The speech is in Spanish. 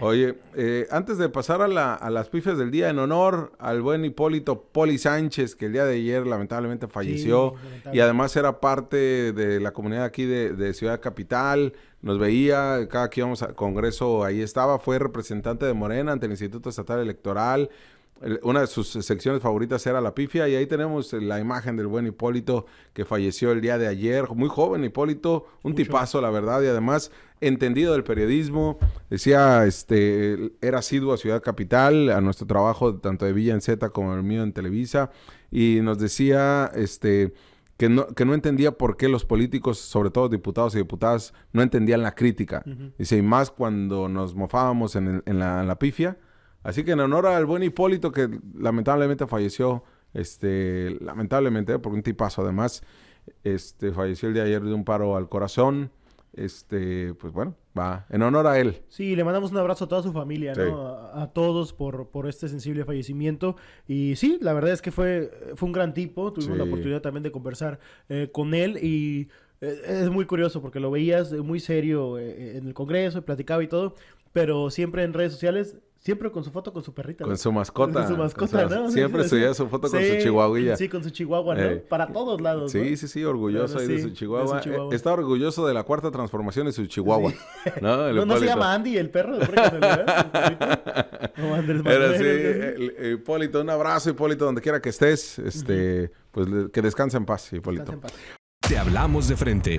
Oye, eh, antes de pasar a, la, a las pifias del día, en honor al buen Hipólito Poli Sánchez, que el día de ayer lamentablemente falleció y además era parte de la comunidad aquí de, Ciudad Capital, nos veía, cada que íbamos al Congreso ahí estaba, fue representante de Morena ante el Instituto Estatal Electoral. Una de sus secciones favoritas era la pifia y ahí tenemos la imagen del buen Hipólito que falleció el día de ayer, muy joven Hipólito, un tipazo la verdad y además entendido del periodismo, Decía, este, era asiduo a Ciudad Capital, a nuestro trabajo tanto de Villa en Z como el mío en Televisa, y nos decía, este, que no, que no, entendía por qué los políticos, sobre todo diputados y diputadas, no entendían la crítica. Dice, y más cuando nos mofábamos en, en, la, pifia. Así que en honor al buen Hipólito, que lamentablemente falleció, este, lamentablemente, por un tipazo además, este, falleció el día de ayer de un paro al corazón este, pues bueno, va en honor a él. Sí, le mandamos un abrazo a toda su familia, ¿no? A, todos por, por este sensible fallecimiento. Y sí, la verdad es que fue, fue un gran tipo. Tuvimos la oportunidad también de conversar eh, con él y eh, es muy curioso porque lo veías muy serio eh, en el Congreso, platicaba y todo, pero siempre en redes sociales Siempre con su foto con su perrita. Con su mascota. Con su mascota, ¿no? Siempre su foto con su chihuahua. Sí, con su chihuahua, ¿no? Eh, Para todos lados. Sí, ¿no? sí, sí, orgulloso ahí de su eh, chihuahua. está orgulloso de la cuarta transformación de su chihuahua. ¿No? se llama Andy el perro. no, Andrés eh, Hipólito, un abrazo, Hipólito, donde quiera que estés. Este, pues que descanse en paz, Hipólito. descansa en paz. Te hablamos de frente.